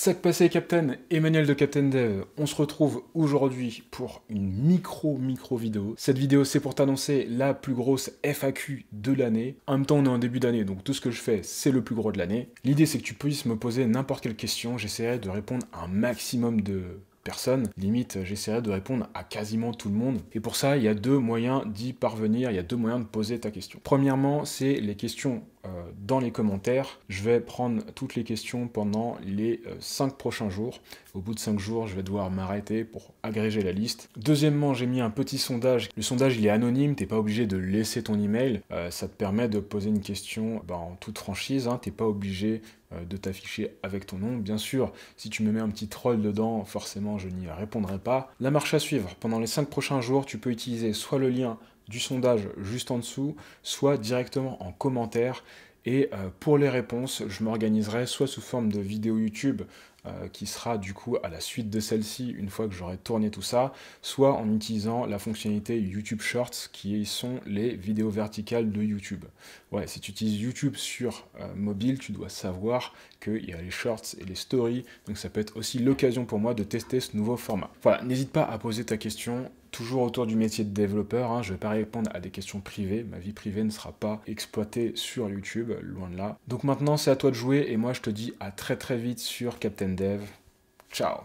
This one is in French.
Sac passé Captain, Emmanuel de Captain Dev, on se retrouve aujourd'hui pour une micro micro vidéo. Cette vidéo c'est pour t'annoncer la plus grosse FAQ de l'année. En même temps on est en début d'année donc tout ce que je fais c'est le plus gros de l'année. L'idée c'est que tu puisses me poser n'importe quelle question, j'essaierai de répondre à un maximum de personnes. Limite j'essaierai de répondre à quasiment tout le monde. Et pour ça il y a deux moyens d'y parvenir, il y a deux moyens de poser ta question. Premièrement c'est les questions euh, dans les commentaires. Je vais prendre toutes les questions pendant les euh, cinq prochains jours. Au bout de cinq jours, je vais devoir m'arrêter pour agréger la liste. Deuxièmement, j'ai mis un petit sondage. Le sondage, il est anonyme, t'es pas obligé de laisser ton email. Euh, ça te permet de poser une question bah, en toute franchise, hein. t'es pas obligé euh, de t'afficher avec ton nom. Bien sûr, si tu me mets un petit troll dedans, forcément je n'y répondrai pas. La marche à suivre, pendant les cinq prochains jours, tu peux utiliser soit le lien du sondage juste en dessous, soit directement en commentaire. Et euh, pour les réponses, je m'organiserai soit sous forme de vidéo YouTube euh, qui sera du coup à la suite de celle-ci une fois que j'aurai tourné tout ça, soit en utilisant la fonctionnalité YouTube Shorts qui sont les vidéos verticales de YouTube. Ouais, si tu utilises YouTube sur euh, mobile, tu dois savoir qu'il y a les shorts et les stories, donc ça peut être aussi l'occasion pour moi de tester ce nouveau format. Voilà, n'hésite pas à poser ta question toujours autour du métier de développeur. Hein. Je ne vais pas répondre à des questions privées. Ma vie privée ne sera pas exploitée sur YouTube, loin de là. Donc maintenant, c'est à toi de jouer et moi, je te dis à très très vite sur Captain Dev. Ciao